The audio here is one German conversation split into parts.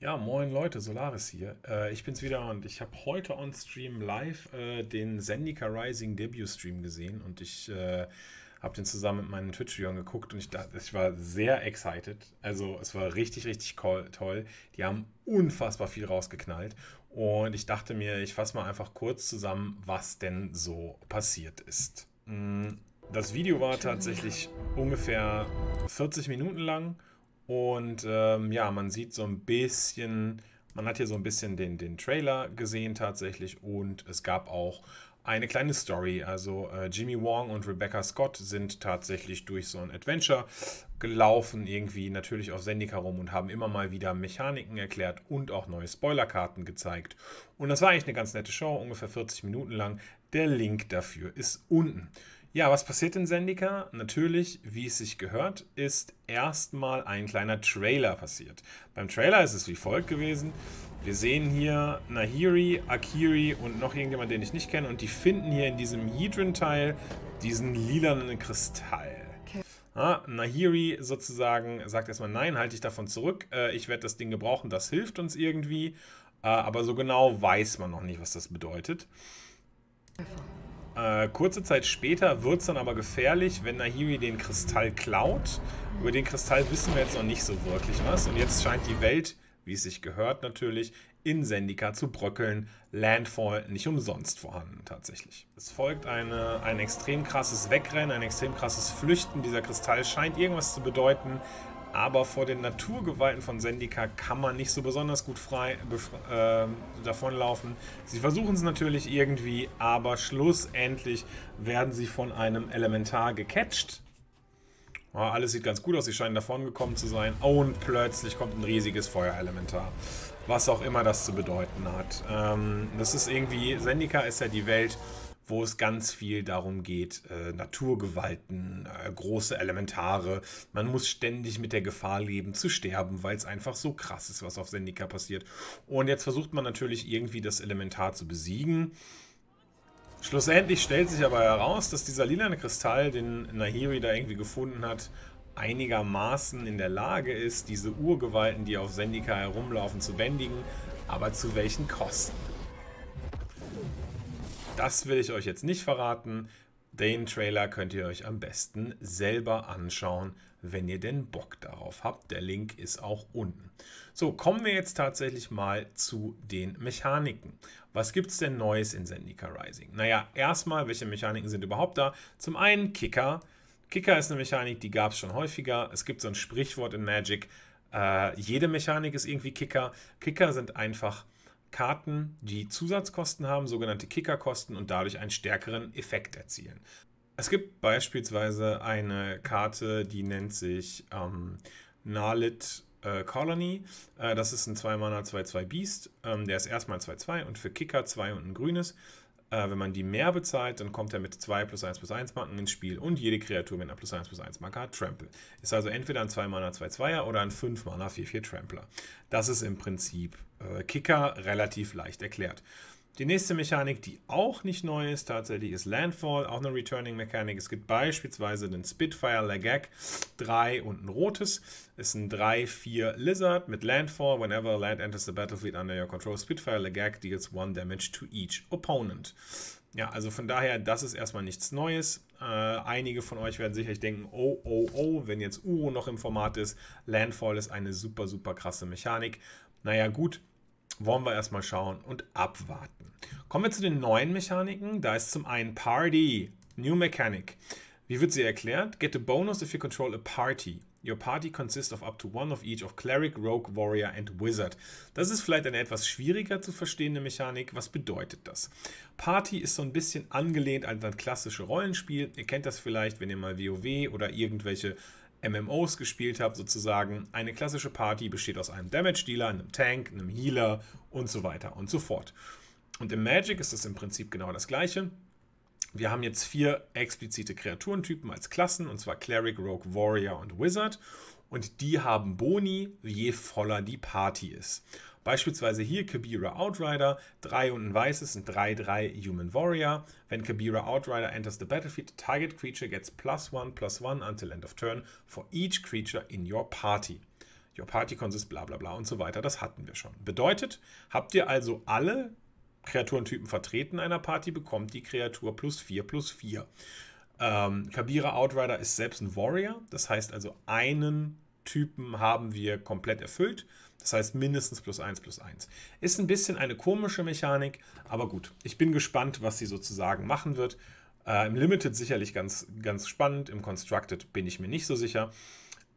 Ja, moin Leute, Solaris hier. Äh, ich bin's wieder und ich habe heute on Stream live äh, den Zendika Rising Debut Stream gesehen und ich äh, habe den zusammen mit meinen Twitch-Viewern geguckt und ich, dachte, ich war sehr excited. Also es war richtig, richtig toll. Die haben unfassbar viel rausgeknallt und ich dachte mir, ich fasse mal einfach kurz zusammen, was denn so passiert ist. Mhm. Das Video war tatsächlich ungefähr 40 Minuten lang und ähm, ja, man sieht so ein bisschen, man hat hier so ein bisschen den, den Trailer gesehen tatsächlich und es gab auch eine kleine Story. Also äh, Jimmy Wong und Rebecca Scott sind tatsächlich durch so ein Adventure gelaufen, irgendwie natürlich auf Sendika rum und haben immer mal wieder Mechaniken erklärt und auch neue Spoilerkarten gezeigt. Und das war eigentlich eine ganz nette Show, ungefähr 40 Minuten lang. Der Link dafür ist unten. Ja, was passiert in Sendika? Natürlich, wie es sich gehört, ist erstmal ein kleiner Trailer passiert. Beim Trailer ist es wie folgt gewesen. Wir sehen hier Nahiri, Akiri und noch irgendjemand, den ich nicht kenne. Und die finden hier in diesem Hedron-Teil diesen lilanen Kristall. Ah, Nahiri sozusagen sagt erstmal, nein, halte ich davon zurück. Äh, ich werde das Ding gebrauchen, das hilft uns irgendwie. Äh, aber so genau weiß man noch nicht, was das bedeutet. Erfahren. Äh, kurze Zeit später wird es dann aber gefährlich, wenn Nahiri den Kristall klaut. Über den Kristall wissen wir jetzt noch nicht so wirklich was. Und jetzt scheint die Welt, wie es sich gehört natürlich, in Sendika zu bröckeln. Landfall nicht umsonst vorhanden tatsächlich. Es folgt eine, ein extrem krasses Wegrennen, ein extrem krasses Flüchten. Dieser Kristall scheint irgendwas zu bedeuten aber vor den Naturgewalten von Sendika kann man nicht so besonders gut frei äh, davonlaufen. Sie versuchen es natürlich irgendwie, aber schlussendlich werden sie von einem Elementar gecatcht. Oh, alles sieht ganz gut aus, sie scheinen davon gekommen zu sein. und plötzlich kommt ein riesiges Feuerelementar. Was auch immer das zu bedeuten hat. Ähm, das ist irgendwie, Sendika ist ja die Welt, wo es ganz viel darum geht, äh, Naturgewalten, äh, große Elementare. Man muss ständig mit der Gefahr leben, zu sterben, weil es einfach so krass ist, was auf Sendika passiert. Und jetzt versucht man natürlich irgendwie das Elementar zu besiegen. Schlussendlich stellt sich aber heraus, dass dieser lila Kristall, den Nahiri da irgendwie gefunden hat, einigermaßen in der Lage ist, diese Urgewalten, die auf Sendika herumlaufen, zu bändigen, aber zu welchen Kosten? Das will ich euch jetzt nicht verraten. Den Trailer könnt ihr euch am besten selber anschauen, wenn ihr denn Bock darauf habt. Der Link ist auch unten. So, kommen wir jetzt tatsächlich mal zu den Mechaniken. Was gibt es denn Neues in Zendika Rising? Naja, erstmal, welche Mechaniken sind überhaupt da? Zum einen Kicker. Kicker ist eine Mechanik, die gab es schon häufiger. Es gibt so ein Sprichwort in Magic. Äh, jede Mechanik ist irgendwie Kicker. Kicker sind einfach Karten, die Zusatzkosten haben, sogenannte Kickerkosten und dadurch einen stärkeren Effekt erzielen. Es gibt beispielsweise eine Karte, die nennt sich ähm, Nalit äh, Colony. Äh, das ist ein 2-Mana 2-2 Beast. Ähm, der ist erstmal 2-2 und für Kicker 2 und ein grünes. Äh, wenn man die mehr bezahlt, dann kommt er mit 2 plus 1 plus 1 Marken ins Spiel und jede Kreatur mit einer plus 1 plus 1 Marke hat Trample. Ist also entweder ein 2 Mana 2 2 Zweier oder ein 5 Mana 4 4 Trampler. Das ist im Prinzip äh, Kicker relativ leicht erklärt. Die nächste Mechanik, die auch nicht neu ist, tatsächlich ist Landfall, auch eine Returning-Mechanik. Es gibt beispielsweise den Spitfire Lagak 3 und ein rotes. Ist ein 3-4 Lizard mit Landfall. Whenever land enters the battlefield under your control, Spitfire Lagak deals 1 damage to each opponent. Ja, also von daher, das ist erstmal nichts Neues. Äh, einige von euch werden sicherlich denken, oh, oh, oh, wenn jetzt Uro noch im Format ist, Landfall ist eine super, super krasse Mechanik. Naja, gut, wollen wir erstmal schauen und abwarten. Kommen wir zu den neuen Mechaniken. Da ist zum einen Party, New Mechanic. Wie wird sie erklärt? Get a bonus if you control a party. Your party consists of up to one of each of Cleric, Rogue, Warrior and Wizard. Das ist vielleicht eine etwas schwieriger zu verstehende Mechanik. Was bedeutet das? Party ist so ein bisschen angelehnt an das klassische Rollenspiel. Ihr kennt das vielleicht, wenn ihr mal WoW oder irgendwelche MMOs gespielt habe, sozusagen, eine klassische Party besteht aus einem Damage-Dealer, einem Tank, einem Healer und so weiter und so fort. Und im Magic ist es im Prinzip genau das gleiche. Wir haben jetzt vier explizite Kreaturentypen als Klassen, und zwar Cleric, Rogue, Warrior und Wizard. Und die haben Boni, je voller die Party ist. Beispielsweise hier Kabira Outrider, 3 und ein weißes, sind 3-3 Human Warrior. Wenn Kabira Outrider enters the battlefield, the target creature gets plus 1 plus 1 until end of turn for each creature in your party. Your party consists bla bla bla und so weiter, das hatten wir schon. Bedeutet, habt ihr also alle Kreaturentypen vertreten in einer Party, bekommt die Kreatur plus 4 plus 4. Ähm, Kabira Outrider ist selbst ein Warrior, das heißt also einen Typen haben wir komplett erfüllt. Das heißt mindestens plus 1 plus 1. Ist ein bisschen eine komische Mechanik, aber gut. Ich bin gespannt, was sie sozusagen machen wird. Äh, Im Limited sicherlich ganz, ganz spannend, im Constructed bin ich mir nicht so sicher.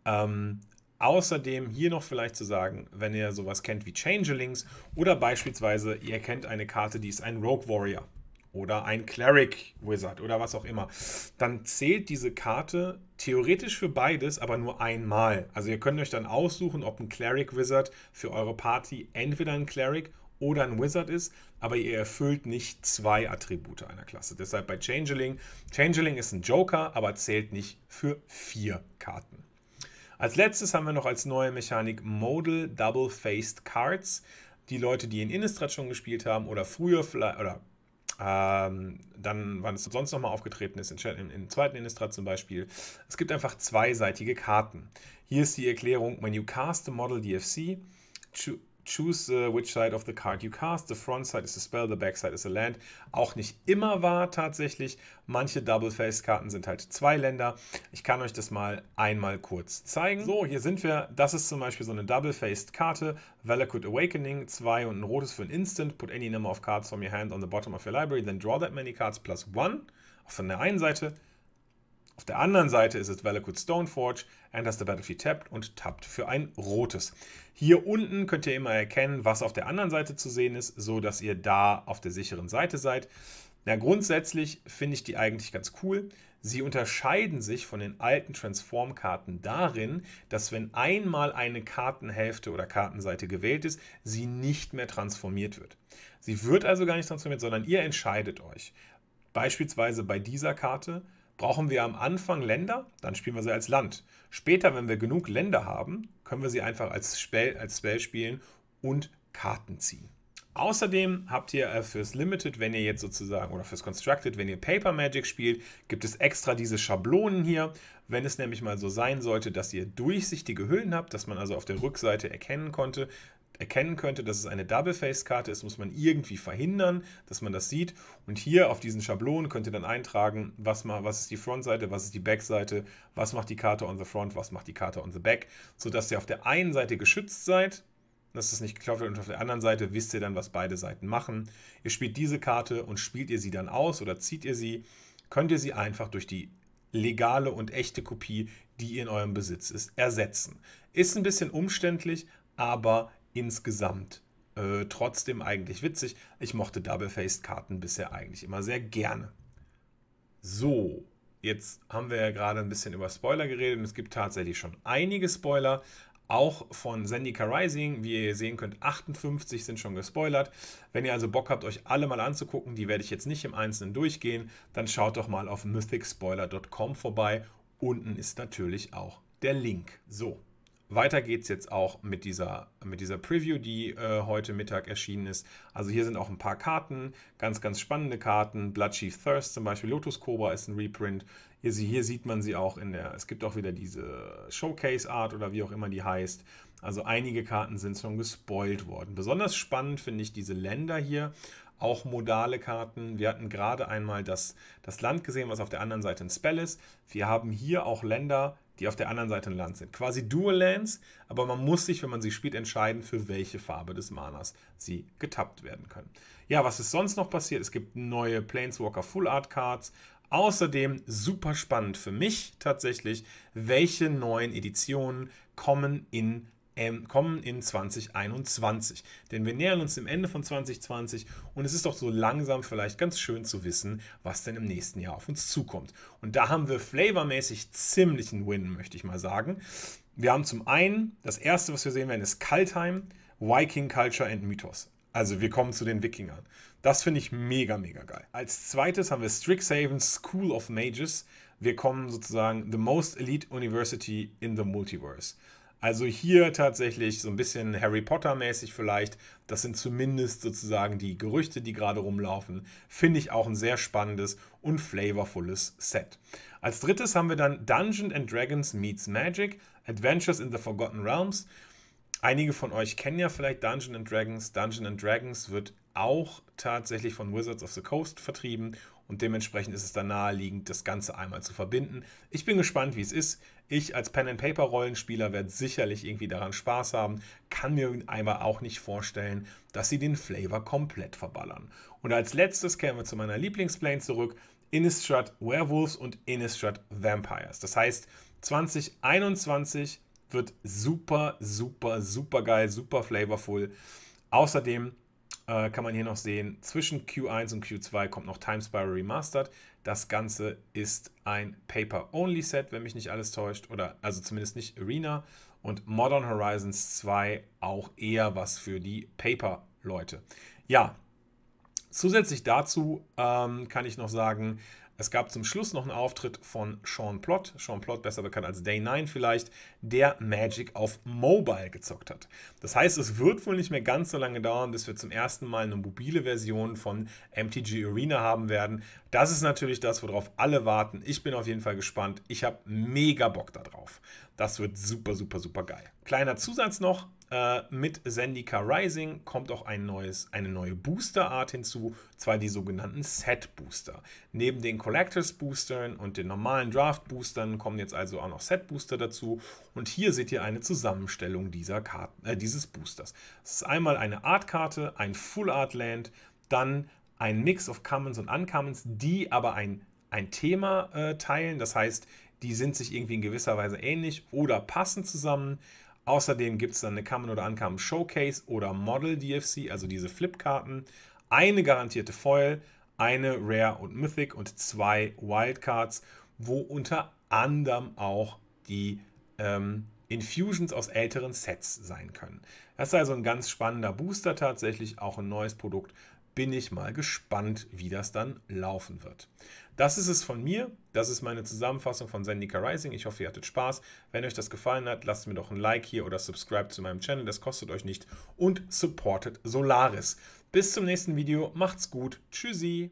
Ähm, Außerdem hier noch vielleicht zu sagen, wenn ihr sowas kennt wie Changelings oder beispielsweise ihr kennt eine Karte, die ist ein Rogue Warrior oder ein Cleric Wizard oder was auch immer, dann zählt diese Karte theoretisch für beides, aber nur einmal. Also ihr könnt euch dann aussuchen, ob ein Cleric Wizard für eure Party entweder ein Cleric oder ein Wizard ist, aber ihr erfüllt nicht zwei Attribute einer Klasse. Deshalb bei Changeling, Changeling ist ein Joker, aber zählt nicht für vier Karten. Als letztes haben wir noch als neue Mechanik Modal Double-Faced Cards. Die Leute, die in Innistrad schon gespielt haben oder früher vielleicht, oder ähm, dann, wann es sonst nochmal aufgetreten ist, in, im zweiten Innistrad zum Beispiel. Es gibt einfach zweiseitige Karten. Hier ist die Erklärung: When you cast a model DFC, choose which side of the card you cast. The front side is a spell, the back side is a land. Auch nicht immer wahr tatsächlich. Manche Double-Face-Karten sind halt zwei Länder. Ich kann euch das mal einmal kurz zeigen. So, hier sind wir. Das ist zum Beispiel so eine Double-Faced-Karte. Valakut Awakening, 2 und ein rotes für ein Instant. Put any number of cards from your hand on the bottom of your library, then draw that many cards plus one. Von der einen Seite auf der anderen Seite ist es Valakut Stoneforge, enters the battlefield tapped und tappt für ein rotes. Hier unten könnt ihr immer erkennen, was auf der anderen Seite zu sehen ist, so dass ihr da auf der sicheren Seite seid. Na, grundsätzlich finde ich die eigentlich ganz cool. Sie unterscheiden sich von den alten Transform-Karten darin, dass wenn einmal eine Kartenhälfte oder Kartenseite gewählt ist, sie nicht mehr transformiert wird. Sie wird also gar nicht transformiert, sondern ihr entscheidet euch. Beispielsweise bei dieser Karte brauchen wir am Anfang Länder, dann spielen wir sie als Land. Später, wenn wir genug Länder haben, können wir sie einfach als Spell, als Spell spielen und Karten ziehen. Außerdem habt ihr äh, fürs Limited, wenn ihr jetzt sozusagen, oder fürs Constructed, wenn ihr Paper Magic spielt, gibt es extra diese Schablonen hier. Wenn es nämlich mal so sein sollte, dass ihr durchsichtige Hüllen habt, dass man also auf der Rückseite erkennen konnte, erkennen könnte, dass es eine Double-Face-Karte ist, muss man irgendwie verhindern, dass man das sieht. Und hier auf diesen Schablonen könnt ihr dann eintragen, was, mal, was ist die Frontseite, was ist die Backseite, was macht die Karte on the front, was macht die Karte on the back, sodass ihr auf der einen Seite geschützt seid, dass es nicht geklaut wird und auf der anderen Seite wisst ihr dann, was beide Seiten machen. Ihr spielt diese Karte und spielt ihr sie dann aus oder zieht ihr sie, könnt ihr sie einfach durch die legale und echte Kopie, die in eurem Besitz ist, ersetzen. Ist ein bisschen umständlich, aber insgesamt äh, trotzdem eigentlich witzig. Ich mochte Double-Faced-Karten bisher eigentlich immer sehr gerne. So, jetzt haben wir ja gerade ein bisschen über Spoiler geredet und es gibt tatsächlich schon einige Spoiler. Auch von Zendika Rising, wie ihr sehen könnt, 58 sind schon gespoilert. Wenn ihr also Bock habt, euch alle mal anzugucken, die werde ich jetzt nicht im Einzelnen durchgehen, dann schaut doch mal auf mythicspoiler.com vorbei. Unten ist natürlich auch der Link. So, weiter geht es jetzt auch mit dieser, mit dieser Preview, die äh, heute Mittag erschienen ist. Also hier sind auch ein paar Karten, ganz, ganz spannende Karten. Blood Chief Thirst zum Beispiel, Lotus Cobra ist ein Reprint. Hier, hier sieht man sie auch in der, es gibt auch wieder diese Showcase Art oder wie auch immer die heißt. Also einige Karten sind schon gespoilt worden. Besonders spannend finde ich diese Länder hier auch modale Karten. Wir hatten gerade einmal das, das Land gesehen, was auf der anderen Seite ein Spell ist. Wir haben hier auch Länder, die auf der anderen Seite ein Land sind. Quasi Dual-Lands, aber man muss sich, wenn man sie spielt, entscheiden, für welche Farbe des Manas sie getappt werden können. Ja, was ist sonst noch passiert? Es gibt neue Planeswalker Full Art Cards. Außerdem super spannend für mich tatsächlich, welche neuen Editionen kommen in ähm, kommen in 2021. Denn wir nähern uns dem Ende von 2020 und es ist doch so langsam vielleicht ganz schön zu wissen, was denn im nächsten Jahr auf uns zukommt. Und da haben wir flavormäßig ziemlichen Win, möchte ich mal sagen. Wir haben zum einen, das erste, was wir sehen werden, ist Kaltheim, Viking Culture and Mythos. Also wir kommen zu den Wikingern. Das finde ich mega, mega geil. Als zweites haben wir Strixhaven School of Mages. Wir kommen sozusagen The Most Elite University in the Multiverse. Also hier tatsächlich so ein bisschen Harry Potter mäßig vielleicht. Das sind zumindest sozusagen die Gerüchte, die gerade rumlaufen. Finde ich auch ein sehr spannendes und flavorvolles Set. Als drittes haben wir dann Dungeon and Dragons meets Magic, Adventures in the Forgotten Realms. Einige von euch kennen ja vielleicht Dungeon and Dragons. Dungeon and Dragons wird auch tatsächlich von Wizards of the Coast vertrieben und dementsprechend ist es dann naheliegend, das Ganze einmal zu verbinden. Ich bin gespannt, wie es ist. Ich als Pen-and-Paper-Rollenspieler werde sicherlich irgendwie daran Spaß haben, kann mir einmal auch nicht vorstellen, dass sie den Flavor komplett verballern. Und als letztes kämen wir zu meiner Lieblingsplane zurück, Innistrad Werewolves und Innistrad Vampires. Das heißt, 2021 wird super, super, super geil, super flavorful. Außerdem äh, kann man hier noch sehen, zwischen Q1 und Q2 kommt noch Time Spiral Remastered. Das Ganze ist ein Paper-Only-Set, wenn mich nicht alles täuscht, oder also zumindest nicht Arena. Und Modern Horizons 2 auch eher was für die Paper-Leute. Ja, zusätzlich dazu ähm, kann ich noch sagen, es gab zum Schluss noch einen Auftritt von Sean Plott, Sean Plott besser bekannt als Day9 vielleicht, der Magic auf Mobile gezockt hat. Das heißt, es wird wohl nicht mehr ganz so lange dauern, bis wir zum ersten Mal eine mobile Version von MTG Arena haben werden. Das ist natürlich das, worauf alle warten. Ich bin auf jeden Fall gespannt. Ich habe mega Bock darauf. Das wird super, super, super geil. Kleiner Zusatz noch, äh, mit Zendika Rising kommt auch ein neues, eine neue Boosterart hinzu, zwar die sogenannten Set Booster. Neben den Collectors Boostern und den normalen Draft Boostern kommen jetzt also auch noch Set Booster dazu. Und hier seht ihr eine Zusammenstellung dieser Karten, äh, dieses Boosters. Es ist einmal eine Artkarte, ein Full Art Land, dann ein Mix of Commons und Uncommons, die aber ein, ein Thema äh, teilen. Das heißt, die sind sich irgendwie in gewisser Weise ähnlich oder passen zusammen. Außerdem gibt es dann eine Common oder Uncommon Showcase oder Model DFC, also diese Flipkarten. Eine garantierte Foil, eine Rare und Mythic und zwei Wildcards, wo unter anderem auch die ähm, Infusions aus älteren Sets sein können. Das ist also ein ganz spannender Booster tatsächlich, auch ein neues Produkt, bin ich mal gespannt, wie das dann laufen wird. Das ist es von mir. Das ist meine Zusammenfassung von Zendika Rising. Ich hoffe, ihr hattet Spaß. Wenn euch das gefallen hat, lasst mir doch ein Like hier oder subscribe zu meinem Channel. Das kostet euch nicht und supportet Solaris. Bis zum nächsten Video. Macht's gut. Tschüssi.